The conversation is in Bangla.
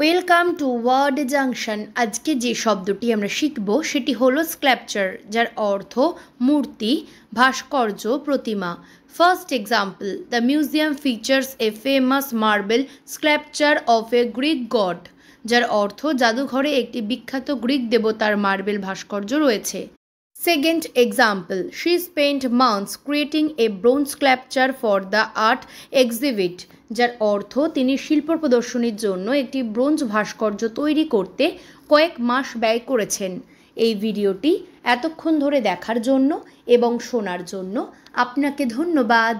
ওয়েলকাম টু ওয়ার্ড জাংশন আজকে যে শব্দটি আমরা শিখব সেটি হলো স্ক্যাপচার যার অর্থ মূর্তি ভাস্কর্য প্রতিমা first example the museum features a famous marble sculpture of a Greek god যার অর্থ জাদুঘরে একটি বিখ্যাত গ্রিক দেবতার মার্বেল ভাস্কর্য রয়েছে Second example, she spent months creating a bronze sculpture for the art exhibit যার অর্থ তিনি শিল্প প্রদর্শনীর জন্য একটি ব্রোঞ্জ ভাস্কর্য তৈরি করতে কয়েক মাস ব্যয় করেছেন এই ভিডিওটি এতক্ষণ ধরে দেখার জন্য এবং শোনার জন্য আপনাকে ধন্যবাদ